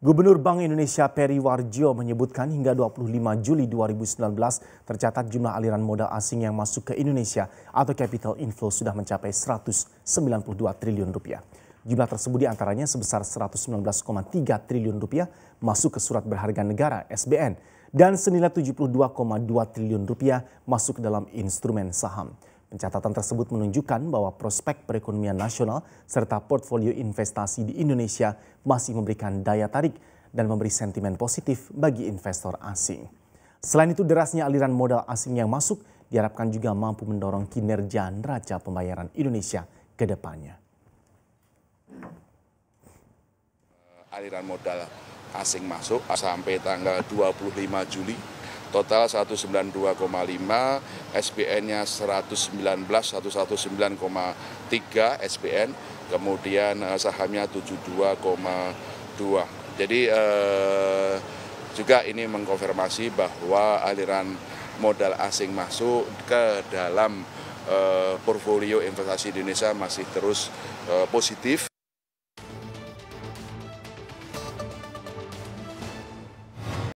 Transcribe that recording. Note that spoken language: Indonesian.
Gubernur Bank Indonesia Peri Warjio menyebutkan hingga 25 Juli 2019 tercatat jumlah aliran modal asing yang masuk ke Indonesia atau capital inflow sudah mencapai 192 triliun rupiah. Jumlah tersebut diantaranya sebesar 119,3 triliun rupiah masuk ke surat berharga negara SBN dan senilai 72,2 triliun rupiah masuk ke dalam instrumen saham. Pencatatan tersebut menunjukkan bahwa prospek perekonomian nasional serta portfolio investasi di Indonesia masih memberikan daya tarik dan memberi sentimen positif bagi investor asing. Selain itu derasnya aliran modal asing yang masuk diharapkan juga mampu mendorong kinerja neraca pembayaran Indonesia ke depannya. Aliran modal asing masuk sampai tanggal 25 Juli total 192,5, spn nya 119, 119,3 SPN kemudian eh, sahamnya 72,2. Jadi eh, juga ini mengkonfirmasi bahwa aliran modal asing masuk ke dalam eh, portfolio investasi di Indonesia masih terus eh, positif.